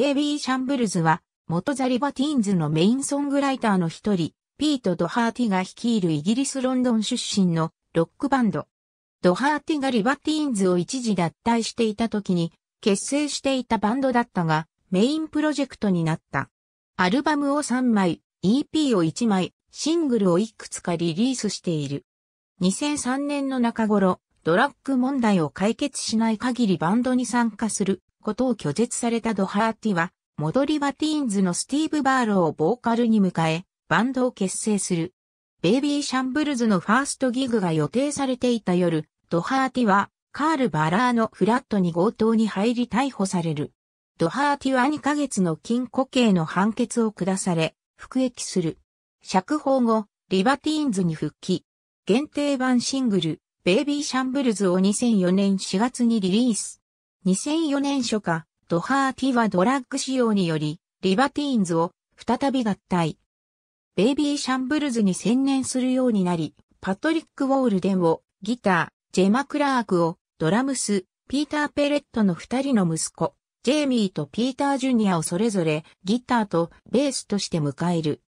ベイビー・シャンブルズは、元ザリバティーンズのメインソングライターの一人、ピート・ドハーティが率いるイギリス・ロンドン出身のロックバンド。ドハーティがリバティーンズを一時脱退していた時に結成していたバンドだったが、メインプロジェクトになった。アルバムを3枚、EP を1枚、シングルをいくつかリリースしている。2003年の中頃、ドラッグ問題を解決しない限りバンドに参加することを拒絶されたドハーティは、戻りはティーンズのスティーブ・バーローをボーカルに迎え、バンドを結成する。ベイビー・シャンブルズのファーストギグが予定されていた夜、ドハーティは、カール・バラーのフラットに強盗に入り逮捕される。ドハーティは2ヶ月の禁錮刑の判決を下され、服役する。釈放後、リバティーンズに復帰。限定版シングル、ベイビー・シャンブルズを2004年4月にリリース。2004年初夏、ドハーティはドラッグ使用により、リバティーンズを再び合体。ベイビーシャンブルズに専念するようになり、パトリック・ウォールデンをギター、ジェマ・クラークをドラムス、ピーター・ペレットの二人の息子、ジェイミーとピーター・ジュニアをそれぞれギターとベースとして迎える。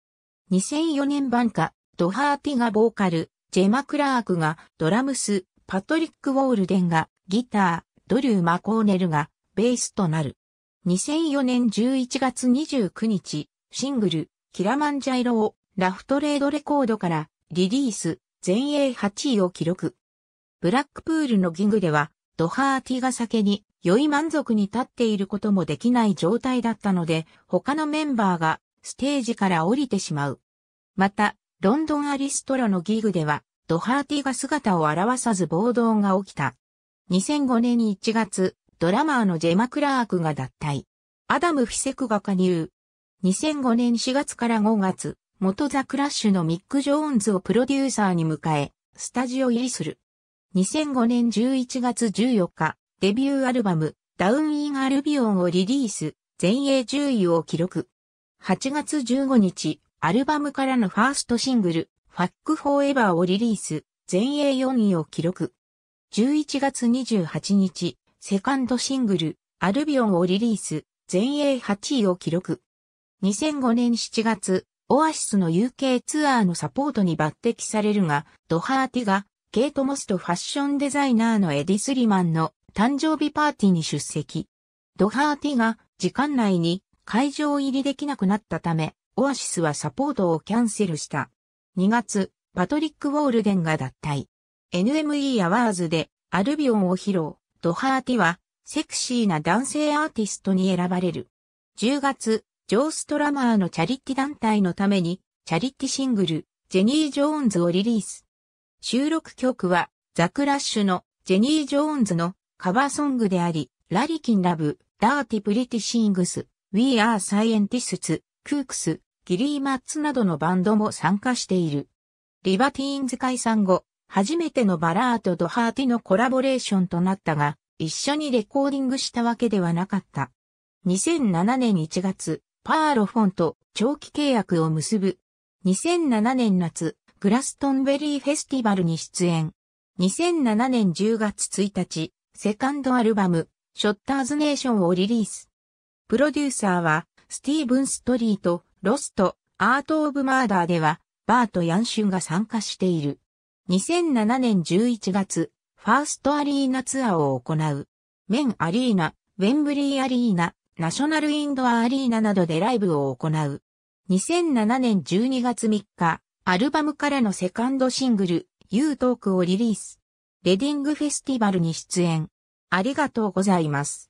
2004年版下、ドハーティがボーカル、ジェマ・クラークがドラムス、パトリック・ウォールデンがギター、ドリュー・マコーネルがベースとなる。2004年11月29日、シングル、キラマンジャイロをラフトレードレコードからリリース、全英8位を記録。ブラックプールのギグでは、ドハーティが先に良い満足に立っていることもできない状態だったので、他のメンバーがステージから降りてしまう。また、ロンドンアリストラのギグでは、ドハーティが姿を現さず暴動が起きた。2005年1月、ドラマーのジェマ・クラークが脱退。アダム・フィセクが加入。2005年4月から5月、元ザ・クラッシュのミック・ジョーンズをプロデューサーに迎え、スタジオ入りする。2005年11月14日、デビューアルバム、ダウン・イン・アルビオンをリリース、全英10位を記録。8月15日、アルバムからのファーストシングル、ファック・フォーエバーをリリース、全英4位を記録。11月28日、セカンドシングル、アルビオンをリリース、全英8位を記録。2005年7月、オアシスの UK ツアーのサポートに抜擢されるが、ドハーティが、ケイト・モスとファッションデザイナーのエディ・スリマンの誕生日パーティーに出席。ドハーティが、時間内に会場入りできなくなったため、オアシスはサポートをキャンセルした。2月、パトリック・ウォールデンが脱退。NME アワーズでアルビオンを披露、ドハーティはセクシーな男性アーティストに選ばれる。10月、ジョー・ストラマーのチャリティ団体のために、チャリティシングル、ジェニー・ジョーンズをリリース。収録曲は、ザ・クラッシュのジェニー・ジョーンズのカバーソングであり、ラリキン・ラブ、ダーティ・プリティシングス、ウィー・アー・サイエンティスツ、クークス、ギリー・マッツなどのバンドも参加している。リバティーンズ解散後、初めてのバラーとドハーティのコラボレーションとなったが、一緒にレコーディングしたわけではなかった。2007年1月、パーロフォンと長期契約を結ぶ。2007年夏、グラストンベリーフェスティバルに出演。2007年10月1日、セカンドアルバム、ショッターズネーションをリリース。プロデューサーは、スティーブン・ストリート、ロスト、アート・オブ・マーダーでは、バート・ヤンシュンが参加している。2007年11月、ファーストアリーナツアーを行う。メンアリーナ、ウェンブリーアリーナ、ナショナルインドアアリーナなどでライブを行う。2007年12月3日、アルバムからのセカンドシングル、You Talk をリリース。レディングフェスティバルに出演。ありがとうございます。